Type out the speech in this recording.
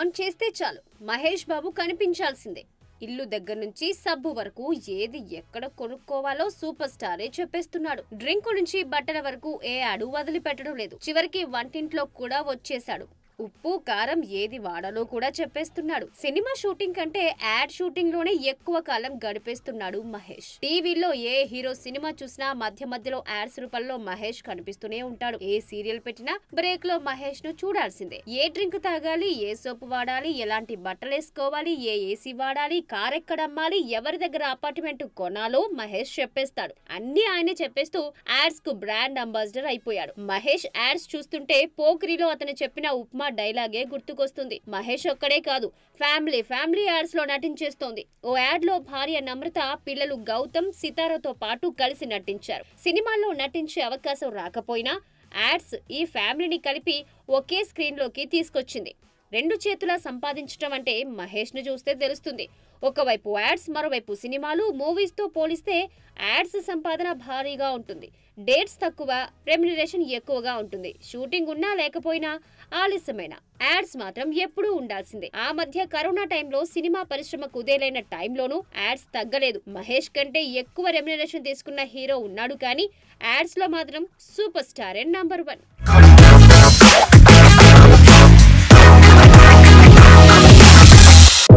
on చేస్తే చాలు మహేష్ బాబు కనిపించాల్సిందే ఇల్లు దగ్గర నుంచి సబ్బు వరకు ఏది ఎక్కడ కొనుక్కోవాలో సూపర్ స్టారే చెప్పేస్తున్నాడు డ్రింక్ నుంచి బట్టల వరకు ఏ అడుగు వదిలిపెట్టడం లేదు చివరికి వంటింట్లో కూడా వచ్చేశాడు ఉప్పు కారం ఏది వాడాలో కూడా చెప్పేస్తున్నాడు సినిమా షూటింగ్ కంటే యాడ్ షూటింగ్ లోనే ఎక్కువ కాలం గడిపేస్తున్నాడు మహేష్ టీవీలో ఏ హీరో సినిమా చూసినా మధ్య మధ్యలో యాడ్స్ రూపంలో మహేష్ కనిపిస్తూనే ఉంటాడు ఏ సీరియల్ పెట్టినా బ్రేక్ లో మహేష్ ను చూడాల్సిందే ఏ డ్రింక్ తాగాలి ఏ సోపు వాడాలి ఎలాంటి బట్టలేసుకోవాలి ఏ ఏసీ వాడాలి కార్ ఎక్కడ అమ్మాలి ఎవరి దగ్గర అపార్ట్మెంట్ కొనాలో మహేష్ చెప్పేస్తాడు అన్ని ఆయనే చెప్పేస్తూ యాడ్స్ కు బ్రాండ్ అంబాసిడర్ అయిపోయాడు మహేష్ యాడ్స్ చూస్తుంటే పోక్రీలో అతను చెప్పిన ఉప్మా సినిమా డైలాగే గుర్తుకొస్తుంది మహేష్ ఒక్కడే కాదు ఫ్యామిలీ ఫ్యామిలీ యాడ్స్ లో నటించేస్తోంది ఓ యాడ్ లో భార్య నమ్రత పిల్లలు గౌతమ్ సితారాతో పాటు కలిసి నటించారు సినిమాల్లో నటించే అవకాశం రాకపోయినా యాడ్స్ ఈ ఫ్యామిలీని కలిపి ఒకే స్క్రీన్లోకి తీసుకొచ్చింది రెండు చేతులా సంపాదించడం అంటే మహేష్ను చూస్తే తెలుస్తుంది ఒకవైపు యాడ్స్ మరోవైపు సినిమాలు మూవీస్తో పోలిస్తే యాడ్స్ సంపాదన భారీగా ఉంటుంది డేట్స్ తక్కువ రెమ్యునరేషన్ ఎక్కువగా ఉంటుంది షూటింగ్ ఉన్నా లేకపోయినా ఆలస్యమైన యాడ్స్ మాత్రం ఎప్పుడూ ఉండాల్సిందే ఆ మధ్య కరోనా టైంలో సినిమా పరిశ్రమ కుదేలైన టైంలోనూ యాడ్స్ తగ్గలేదు మహేష్ కంటే ఎక్కువ రెమ్యునరేషన్ తీసుకున్న హీరో ఉన్నాడు కానీ యాడ్స్ లో మాత్రం super star and number one